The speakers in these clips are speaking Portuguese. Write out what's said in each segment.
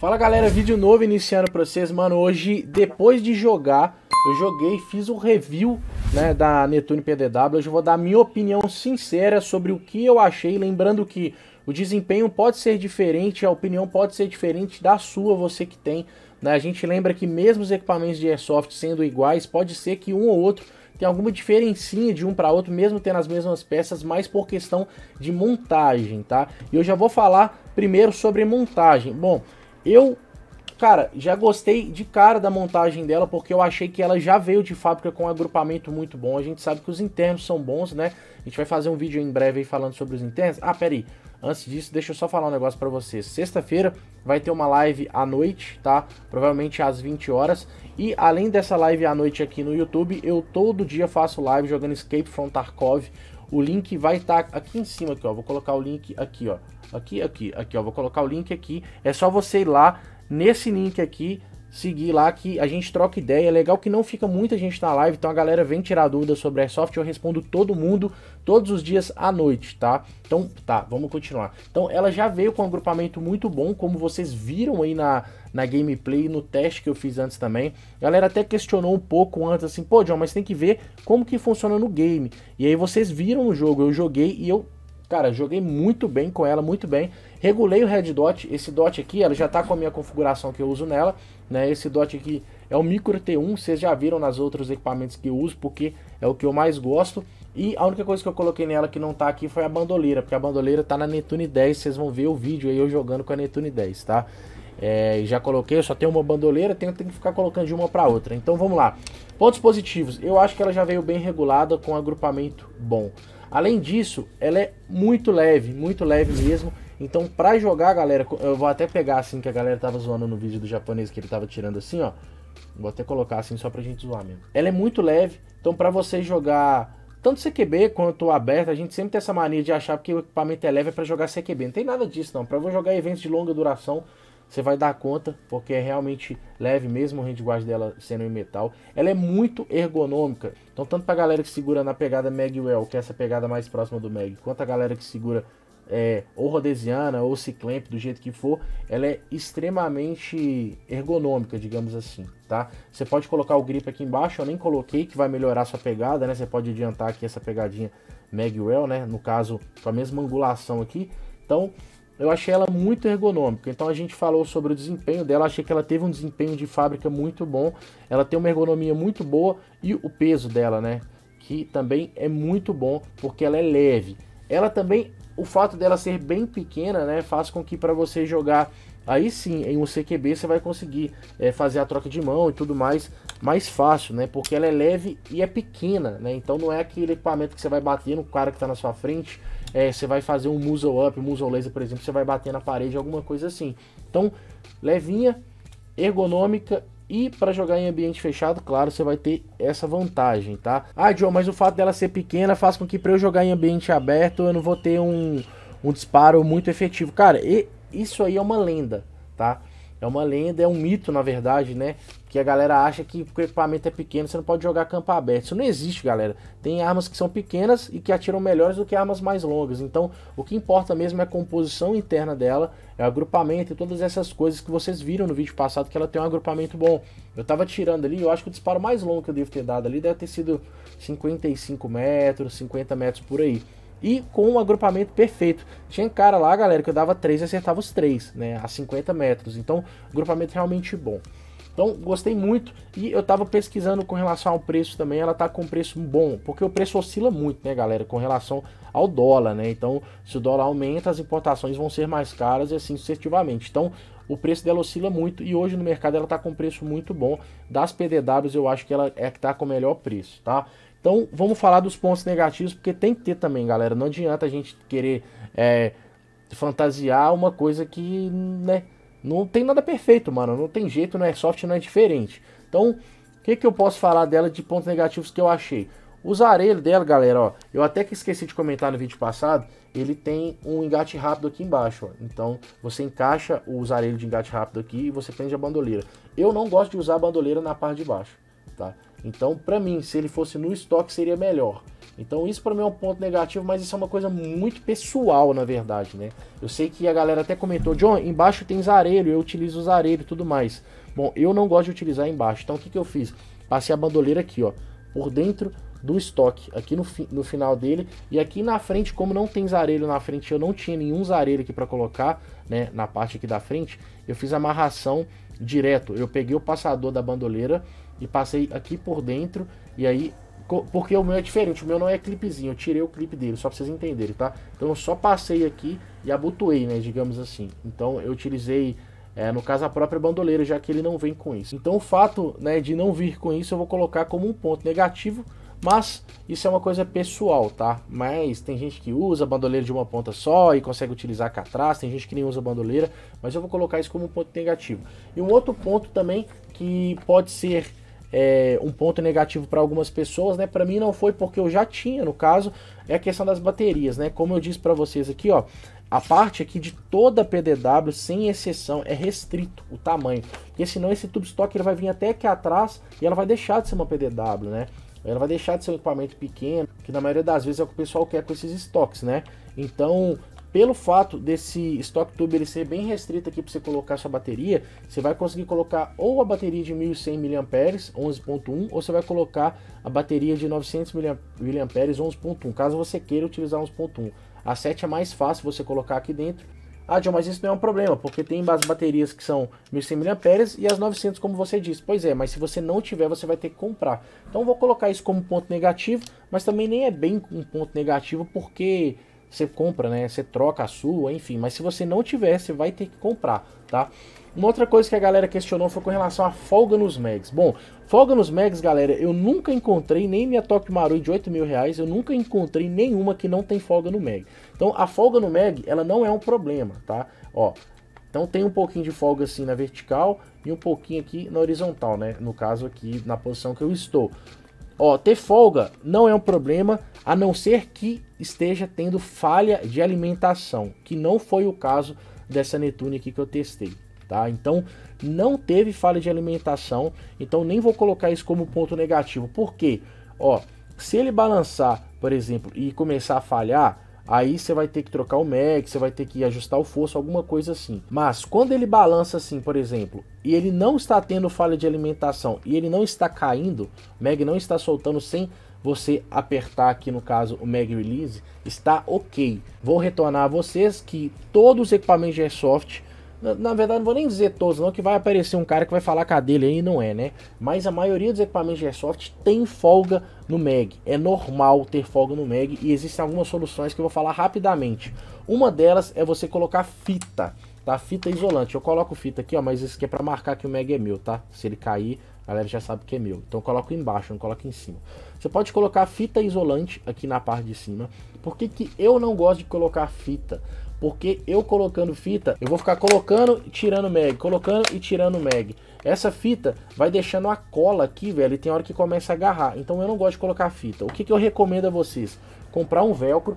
Fala galera, vídeo novo iniciando pra vocês, mano, hoje depois de jogar, eu joguei, fiz um review, né, da Netune PDW, hoje eu vou dar minha opinião sincera sobre o que eu achei, lembrando que o desempenho pode ser diferente, a opinião pode ser diferente da sua, você que tem, né, a gente lembra que mesmo os equipamentos de Airsoft sendo iguais, pode ser que um ou outro tem alguma diferencinha de um para outro, mesmo tendo as mesmas peças, mas por questão de montagem, tá? E eu já vou falar primeiro sobre montagem. Bom, eu, cara, já gostei de cara da montagem dela, porque eu achei que ela já veio de fábrica com um agrupamento muito bom. A gente sabe que os internos são bons, né? A gente vai fazer um vídeo em breve aí falando sobre os internos. Ah, peraí. Antes disso, deixa eu só falar um negócio para vocês. Sexta-feira vai ter uma live à noite, tá? Provavelmente às 20 horas. E além dessa live à noite aqui no YouTube, eu todo dia faço live jogando Escape from Tarkov o link vai estar tá aqui em cima, aqui, ó. Vou colocar o link aqui, ó. Aqui, aqui, aqui, ó. Vou colocar o link aqui. É só você ir lá nesse link aqui, seguir lá que a gente troca ideia. É legal que não fica muita gente na live, então a galera vem tirar dúvidas sobre Airsoft, eu respondo todo mundo todos os dias à noite, tá? Então, tá, vamos continuar. Então, ela já veio com um agrupamento muito bom, como vocês viram aí na, na gameplay, no teste que eu fiz antes também. A galera até questionou um pouco antes, assim, pô, John, mas tem que ver como que funciona no game. E aí vocês viram o jogo, eu joguei e eu Cara, joguei muito bem com ela, muito bem. Regulei o Red Dot, esse Dot aqui, ela já tá com a minha configuração que eu uso nela. Né? Esse DOT aqui é o Micro T1, vocês já viram nas outros equipamentos que eu uso, porque é o que eu mais gosto. E a única coisa que eu coloquei nela que não tá aqui foi a bandoleira, porque a bandoleira tá na Netune 10, vocês vão ver o vídeo aí eu jogando com a Netune 10, tá? É, já coloquei, só tem uma bandoleira, tenho, tenho que ficar colocando de uma para outra. Então vamos lá. Pontos positivos, eu acho que ela já veio bem regulada com agrupamento bom. Além disso, ela é muito leve, muito leve mesmo. Então, pra jogar, galera, eu vou até pegar assim que a galera tava zoando no vídeo do japonês que ele tava tirando assim, ó. Vou até colocar assim só pra gente zoar mesmo. Ela é muito leve, então pra você jogar tanto CQB quanto aberto, a gente sempre tem essa mania de achar que o equipamento é leve é pra jogar CQB. Não tem nada disso não. Pra eu jogar eventos de longa duração, você vai dar conta, porque é realmente leve mesmo o handguard dela sendo em metal. Ela é muito ergonômica, então tanto para a galera que segura na pegada Magwell, que é essa pegada mais próxima do Mag, quanto a galera que segura é, ou rodesiana ou ciclamp, do jeito que for, ela é extremamente ergonômica, digamos assim, tá? Você pode colocar o grip aqui embaixo, eu nem coloquei, que vai melhorar sua pegada, né? Você pode adiantar aqui essa pegadinha magwell, né? No caso, com a mesma angulação aqui. Então, eu achei ela muito ergonômica. Então a gente falou sobre o desempenho dela, achei que ela teve um desempenho de fábrica muito bom. Ela tem uma ergonomia muito boa e o peso dela, né, que também é muito bom porque ela é leve. Ela também o fato dela ser bem pequena, né, faz com que para você jogar aí sim em um CQB você vai conseguir é, fazer a troca de mão e tudo mais mais fácil, né? Porque ela é leve e é pequena, né? Então não é aquele equipamento que você vai bater no cara que está na sua frente. É, você vai fazer um muzzle up, um muzzle laser, por exemplo, você vai bater na parede, alguma coisa assim. Então, levinha, ergonômica e para jogar em ambiente fechado, claro, você vai ter essa vantagem, tá? Ah, John, mas o fato dela ser pequena faz com que para eu jogar em ambiente aberto eu não vou ter um, um disparo muito efetivo. Cara, e, isso aí é uma lenda, tá? É uma lenda, é um mito, na verdade, né? que a galera acha que o equipamento é pequeno, você não pode jogar campo aberto. Isso não existe, galera. Tem armas que são pequenas e que atiram melhores do que armas mais longas. Então, o que importa mesmo é a composição interna dela, é o agrupamento e todas essas coisas que vocês viram no vídeo passado que ela tem um agrupamento bom. Eu tava tirando ali, eu acho que o disparo mais longo que eu devo ter dado ali deve ter sido 55 metros, 50 metros por aí e com um agrupamento perfeito. Tinha cara lá, galera, que eu dava 3 e acertava os 3, né, a 50 metros. Então, agrupamento realmente bom. Então, gostei muito. E eu tava pesquisando com relação ao preço também. Ela tá com preço bom, porque o preço oscila muito, né, galera, com relação ao dólar, né? Então, se o dólar aumenta, as importações vão ser mais caras e assim sucessivamente. Então, o preço dela oscila muito e hoje no mercado ela tá com preço muito bom. Das PDWs, eu acho que ela é que tá com o melhor preço, tá? Então, vamos falar dos pontos negativos, porque tem que ter também, galera. Não adianta a gente querer é, fantasiar uma coisa que, né? Não tem nada perfeito, mano. Não tem jeito, não é soft não é diferente. Então, o que, que eu posso falar dela de pontos negativos que eu achei? Os arelhos dela, galera, ó. Eu até que esqueci de comentar no vídeo passado. Ele tem um engate rápido aqui embaixo, ó. Então, você encaixa os arelhos de engate rápido aqui e você prende a bandoleira. Eu não gosto de usar a bandoleira na parte de baixo, tá? Então, pra mim, se ele fosse no estoque, seria melhor. Então isso para mim é um ponto negativo, mas isso é uma coisa muito pessoal, na verdade, né? Eu sei que a galera até comentou, John, embaixo tem zarelo eu utilizo zarelo e tudo mais. Bom, eu não gosto de utilizar embaixo, então o que, que eu fiz? Passei a bandoleira aqui, ó, por dentro do estoque, aqui no, fi no final dele, e aqui na frente, como não tem zarelo na frente, eu não tinha nenhum zarelo aqui para colocar, né, na parte aqui da frente, eu fiz amarração direto, eu peguei o passador da bandoleira e passei aqui por dentro, e aí porque o meu é diferente, o meu não é clipezinho, eu tirei o clipe dele, só pra vocês entenderem, tá? Então eu só passei aqui e abotoei, né, digamos assim. Então eu utilizei, é, no caso, a própria bandoleira, já que ele não vem com isso. Então o fato, né, de não vir com isso eu vou colocar como um ponto negativo, mas isso é uma coisa pessoal, tá? Mas tem gente que usa bandoleira de uma ponta só e consegue utilizar cá atrás, tem gente que nem usa bandoleira, mas eu vou colocar isso como um ponto negativo. E um outro ponto também que pode ser é, um ponto negativo para algumas pessoas, né? Para mim não foi porque eu já tinha, no caso, é a questão das baterias, né? Como eu disse para vocês aqui, ó, a parte aqui de toda a PDW, sem exceção, é restrito o tamanho, porque senão esse tubo estoque ele vai vir até aqui atrás e ela vai deixar de ser uma PDW, né? Ela vai deixar de ser um equipamento pequeno, que na maioria das vezes é o que o pessoal quer com esses estoques, né? Então, pelo fato desse stock tube ele ser bem restrito aqui para você colocar sua bateria, você vai conseguir colocar ou a bateria de 1100 mAh 11.1 ou você vai colocar a bateria de 900 mAh 11.1, caso você queira utilizar 11.1. A 7 é mais fácil você colocar aqui dentro. Ah, John, mas isso não é um problema, porque tem as baterias que são 1100 mAh e as 900, como você disse. Pois é, mas se você não tiver, você vai ter que comprar. Então vou colocar isso como ponto negativo, mas também nem é bem um ponto negativo, porque você compra, né? Você troca a sua, enfim. Mas se você não tiver, você vai ter que comprar, tá? Uma outra coisa que a galera questionou foi com relação à folga nos mags. Bom, folga nos mags, galera, eu nunca encontrei, nem minha Top Maru de 8 mil reais, eu nunca encontrei nenhuma que não tem folga no mag. Então, a folga no mag, ela não é um problema, tá? Ó, então tem um pouquinho de folga assim na vertical e um pouquinho aqui na horizontal, né? No caso aqui, na posição que eu estou. Ó, ter folga não é um problema, a não ser que esteja tendo falha de alimentação, que não foi o caso dessa Netune aqui que eu testei, tá? Então, não teve falha de alimentação, então nem vou colocar isso como ponto negativo. Por quê? Ó, se ele balançar, por exemplo, e começar a falhar, aí você vai ter que trocar o mag, você vai ter que ajustar o fosso, alguma coisa assim. Mas quando ele balança assim, por exemplo, e ele não está tendo falha de alimentação e ele não está caindo, o mag não está soltando sem você apertar aqui no caso o mag release, está ok. Vou retornar a vocês que todos os equipamentos de airsoft na, na, verdade, não vou nem dizer todos, não, que vai aparecer um cara que vai falar com a dele aí e não é, né? Mas a maioria dos equipamentos de airsoft tem folga no MEG. É normal ter folga no MEG e existem algumas soluções que eu vou falar rapidamente. Uma delas é você colocar fita, tá? Fita isolante. Eu coloco fita aqui, ó, mas isso aqui é pra marcar que o MEG é meu, tá? Se ele cair, a galera já sabe que é meu. Então eu coloco embaixo, não coloco em cima. Você pode colocar fita isolante aqui na parte de cima. Por que, que eu não gosto de colocar fita? Porque eu colocando fita, eu vou ficar colocando e tirando mag, colocando e tirando mag. Essa fita vai deixando a cola aqui, velho, e tem hora que começa a agarrar. Então eu não gosto de colocar fita. O que, que eu recomendo a vocês? Comprar um velcro,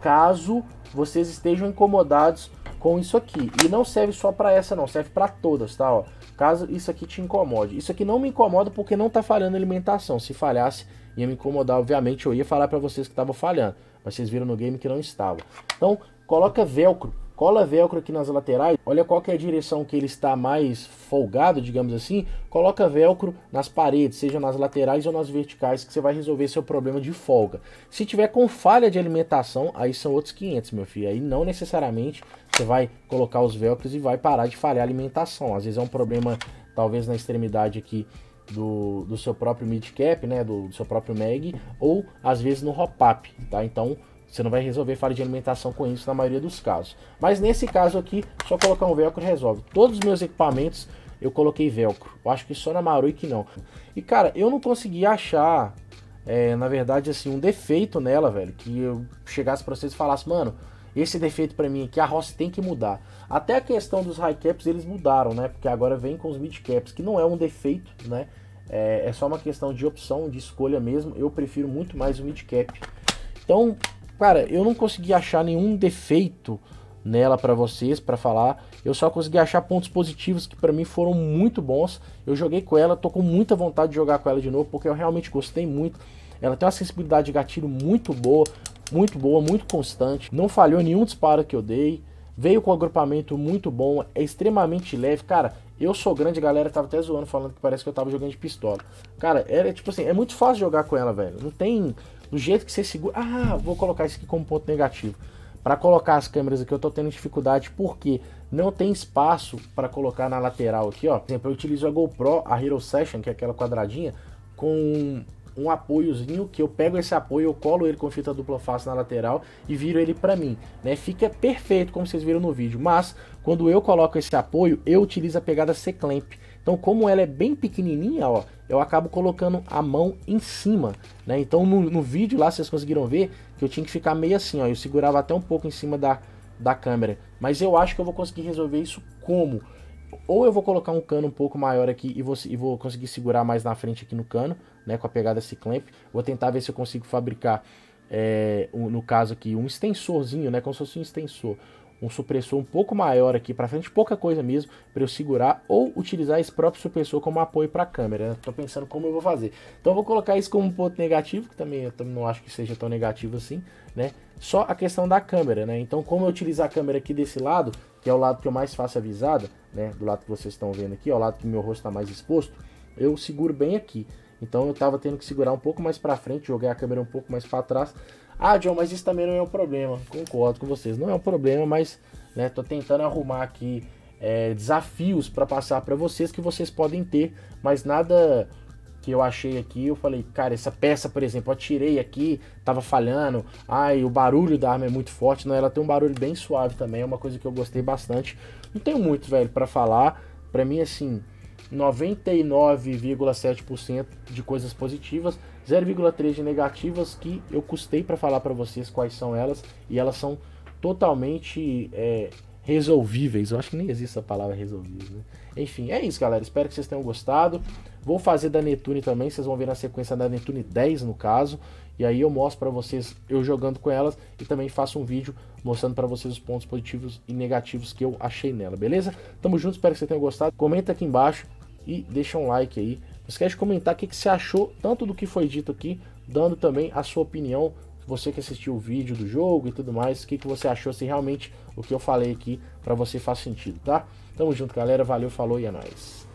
caso vocês estejam incomodados com isso aqui. E não serve só para essa não, serve para todas, tá? Ó, caso isso aqui te incomode. Isso aqui não me incomoda porque não tá falhando alimentação. Se falhasse, ia me incomodar, obviamente, eu ia falar para vocês que tava falhando. Mas vocês viram no game que não estava. Então, coloca velcro, cola velcro aqui nas laterais, olha qual é a direção que ele está mais folgado, digamos assim, coloca velcro nas paredes, seja nas laterais ou nas verticais, que você vai resolver seu problema de folga. Se tiver com falha de alimentação, aí são outros 500, meu filho, aí não necessariamente você vai colocar os velcros e vai parar de falhar a alimentação, às vezes é um problema talvez na extremidade aqui, do, do seu próprio midcap, né, do, do seu próprio mag, ou às vezes no hop-up, tá? Então você não vai resolver falha de alimentação com isso na maioria dos casos. Mas nesse caso aqui, só colocar um velcro resolve. Todos os meus equipamentos eu coloquei velcro. Eu acho que só na Marui que não. E cara, eu não consegui achar, é, na verdade, assim, um defeito nela, velho. Que eu chegasse para vocês e falasse, mano, esse defeito para mim aqui, a roça tem que mudar. Até a questão dos high caps eles mudaram, né? Porque agora vem com os mid caps, que não é um defeito, né? É, é só uma questão de opção, de escolha mesmo. Eu prefiro muito mais o mid cap. Então, Cara, eu não consegui achar nenhum defeito nela para vocês, para falar. Eu só consegui achar pontos positivos que para mim foram muito bons. Eu joguei com ela, tô com muita vontade de jogar com ela de novo, porque eu realmente gostei muito. Ela tem uma sensibilidade de gatilho muito boa, muito boa, muito constante. Não falhou nenhum disparo que eu dei. Veio com um agrupamento muito bom, é extremamente leve. Cara, eu sou grande, galera tava até zoando, falando que parece que eu tava jogando de pistola. Cara, era é, é tipo assim, é muito fácil jogar com ela, velho. Não tem do jeito que você segura. Ah, vou colocar isso aqui como ponto negativo. Para colocar as câmeras aqui, eu estou tendo dificuldade porque não tem espaço para colocar na lateral aqui, ó. Por exemplo, eu utilizo a GoPro, a Hero Session, que é aquela quadradinha, com um apoiozinho que eu pego esse apoio, eu colo ele com fita dupla face na lateral e viro ele para mim, né? Fica perfeito como vocês viram no vídeo, mas quando eu coloco esse apoio, eu utilizo a pegada C-clamp. Então, como ela é bem pequenininha, ó, eu acabo colocando a mão em cima, né? Então, no, no vídeo lá, vocês conseguiram ver que eu tinha que ficar meio assim, ó. Eu segurava até um pouco em cima da, da câmera. Mas eu acho que eu vou conseguir resolver isso como? Ou eu vou colocar um cano um pouco maior aqui e vou, e vou conseguir segurar mais na frente aqui no cano, né? Com a pegada C-clamp. Vou tentar ver se eu consigo fabricar, é, um, no caso aqui, um extensorzinho, né? Como se fosse um extensor um supressor um pouco maior aqui para frente, pouca coisa mesmo para eu segurar, ou utilizar esse próprio supressor como apoio para a câmera. Estou né? pensando como eu vou fazer. Então vou colocar isso como um ponto negativo, que também eu também não acho que seja tão negativo assim, né? Só a questão da câmera, né? Então como eu utilizar a câmera aqui desse lado, que é o lado que eu mais faço a visada, né? Do lado que vocês estão vendo aqui, é o lado que meu rosto está mais exposto, eu seguro bem aqui. Então eu estava tendo que segurar um pouco mais para frente, joguei a câmera um pouco mais para trás, ah, John, mas isso também não é um problema. Concordo com vocês, não é um problema, mas né, tô tentando arrumar aqui é, desafios para passar para vocês que vocês podem ter, mas nada que eu achei aqui, eu falei, cara, essa peça, por exemplo, eu tirei aqui, tava falhando, ai, o barulho da arma é muito forte, não, ela tem um barulho bem suave também, é uma coisa que eu gostei bastante. Não tenho muito, velho, para falar, para mim, assim, 99,7% de coisas positivas, 0,3 de negativas que eu custei para falar para vocês quais são elas e elas são totalmente é, resolvíveis. Eu acho que nem existe a palavra resolvível. Né? Enfim, é isso, galera. Espero que vocês tenham gostado. Vou fazer da Netune também. Vocês vão ver na sequência da Netune 10, no caso. E aí eu mostro para vocês eu jogando com elas e também faço um vídeo mostrando para vocês os pontos positivos e negativos que eu achei nela, beleza? Tamo junto, espero que vocês tenham gostado. Comenta aqui embaixo e deixa um like aí esquece de comentar o que, que você achou tanto do que foi dito aqui, dando também a sua opinião, você que assistiu o vídeo do jogo e tudo mais, o que, que você achou, se realmente o que eu falei aqui para você faz sentido, tá? Tamo junto, galera. Valeu, falou e é nóis.